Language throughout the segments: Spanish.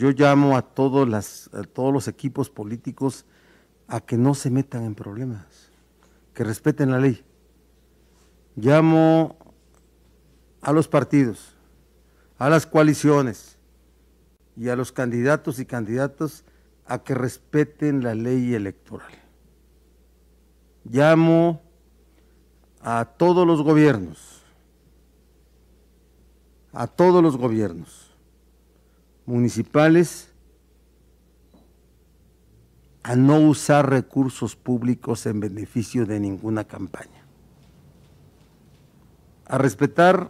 Yo llamo a todos, los equipos políticos a que no se metan en problemas, que respeten la ley. Llamo a los partidos, a las coaliciones y a los candidatos y candidatas a que respeten la ley electoral. Llamo a todos los gobiernos, a todos los gobiernos municipales a no usar recursos públicos en beneficio de ninguna campaña, a respetar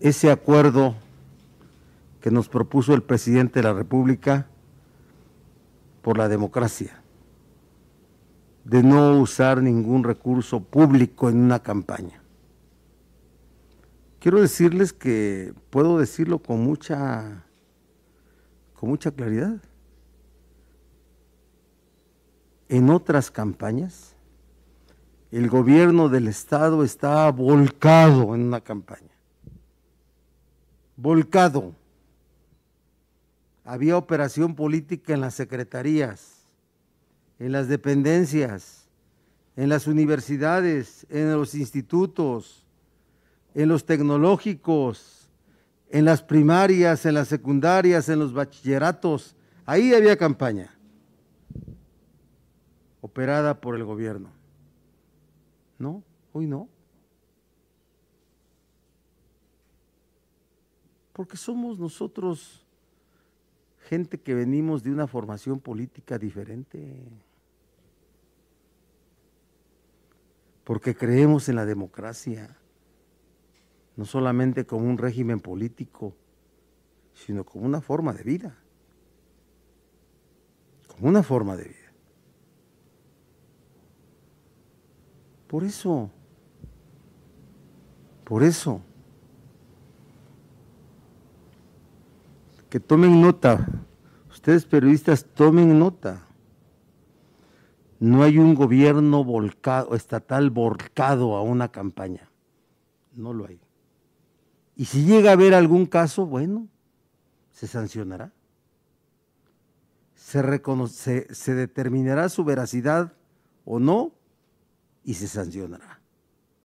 ese acuerdo que nos propuso el presidente de la República por la democracia, de no usar ningún recurso público en una campaña. Quiero decirles que puedo decirlo con mucha, con mucha claridad. En otras campañas, el gobierno del Estado está volcado en una campaña. Volcado. Había operación política en las secretarías, en las dependencias, en las universidades, en los institutos, en los tecnológicos, en las primarias, en las secundarias, en los bachilleratos. Ahí había campaña operada por el gobierno. No, hoy no. Porque somos nosotros gente que venimos de una formación política diferente. Porque creemos en la democracia no solamente como un régimen político, sino como una forma de vida. Como una forma de vida. Por eso, por eso, que tomen nota, ustedes periodistas tomen nota. No hay un gobierno volcado, estatal volcado a una campaña. No lo hay. Y si llega a haber algún caso, bueno, se sancionará. Se, determinará su veracidad o no y se sancionará.